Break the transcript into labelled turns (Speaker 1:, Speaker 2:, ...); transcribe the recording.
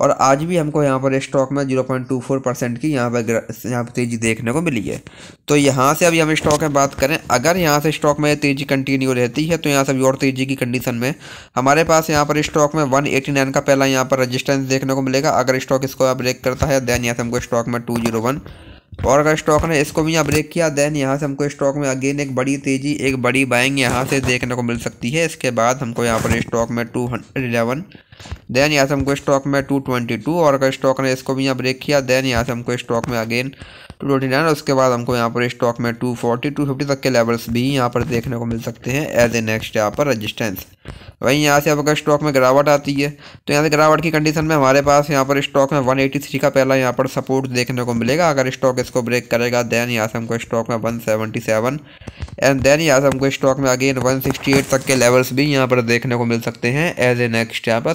Speaker 1: और आज भी हमको यहाँ पर स्टॉक में 0.24 परसेंट की यहाँ पर यहाँ पर तेज़ी देखने को मिली है तो यहाँ से अभी हम स्टॉक में बात करें अगर यहाँ से स्टॉक में तेज़ी कंटिन्यू रहती है तो यहाँ से अभी और तेज़ी की कंडीशन में हमारे पास यहाँ पर स्टॉक में 189 का पहला यहाँ पर रजिस्टेंस देखने को मिलेगा अगर स्टॉक इसको ब्रेक करता है देन यहाँ से हमको स्टॉक में टू और अगर स्टॉक ने इसको भी यहाँ ब्रेक किया देन यहाँ से हमको स्टॉक में अगेन एक बड़ी तेज़ी एक बड़ी बाइंग यहाँ से देखने को मिल सकती है इसके बाद हमको यहाँ पर स्टॉक में टू हंड्रेड देन यहाँ से हमको स्टॉक में टू ट्वेंटी टू और अगर स्टॉक ने इसको भी यहाँ ब्रेक किया देन यहाँ से हमको स्टॉक में अगेन टू ट्वेंटी नाइन उसके बाद हमको यहाँ पर स्टॉक में टू फोर्टी टू फिफ्टी तक के लेवल्स भी यहाँ पर देखने को मिल सकते हैं एज ए नेक्स्ट यहाँ पर रजिस्टेंस वहीं यहाँ से अब अगर स्टॉक में गिरावट आती है तो यहाँ से गिरावट की कंडीशन में हमारे पास यहाँ पर स्टॉक में वन एटी थ्री का पहला यहाँ पर सपोर्ट देखने को मिलेगा अगर स्टॉक इसको ब्रेक करेगा देन यहाँ से हमको स्टॉक में one seventy seven and then यहाँ से हमको स्टॉक में अगेन वन सिक्सटी एट तक के लेवल्स भी यहाँ पर देखने को मिल सकते हैं एज ए नेक्स्ट यहाँ पर